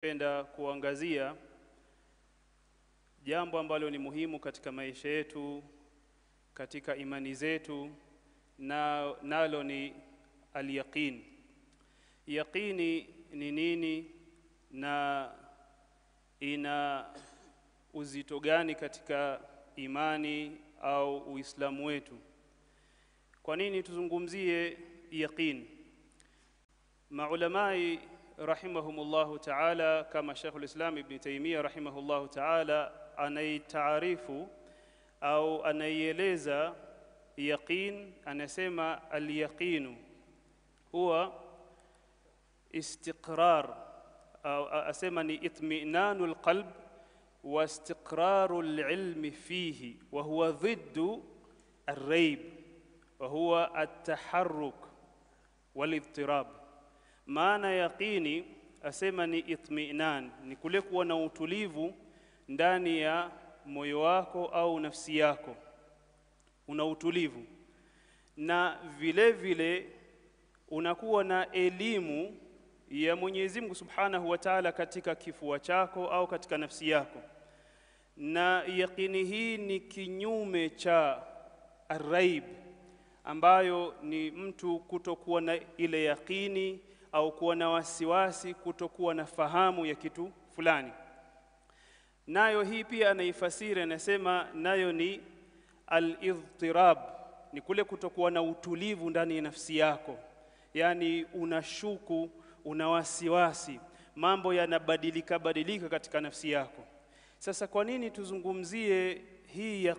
Penda kuangazia jambo ambalo ni muhimu katika maisha yetu, katika imani zetu, na nalo ni alyaqini. Yaqini ni nini na ina uzito gani katika imani au Uislamu wetu? Kwa nini tuzungumzie yaqini? Maulamai رحمهم الله تعالى كما شيخ الإسلام ابن تيمية رحمه الله تعالى أن يتعرف أو أن يليز يقين أن يسمى اليقين هو استقرار أو أسمني إطمئنان القلب واستقرار العلم فيه وهو ضد الريب وهو التحرك والاضطراب Maana yaqini asema ni itminan, ni kule kuwa na utulivu ndani ya moyo wako au nafsi yako, una utulivu na vile vile unakuwa na elimu ya Mwenyezi Mungu Subhanahu wa Ta'ala katika kifua chako au katika nafsi yako. Na yaqini hii ni kinyume cha arraib, ambayo ni mtu kutokuwa na ile yaqini au kuwa na wasiwasi, kutokuwa na fahamu ya kitu fulani. Nayo hii pia anaifasiri anasema, nayo ni al-idhtirab, ni kule kutokuwa na utulivu ndani ya nafsi yako, yaani unashuku, una wasiwasi, mambo yanabadilika badilika katika nafsi yako. Sasa kwa nini tuzungumzie hii ya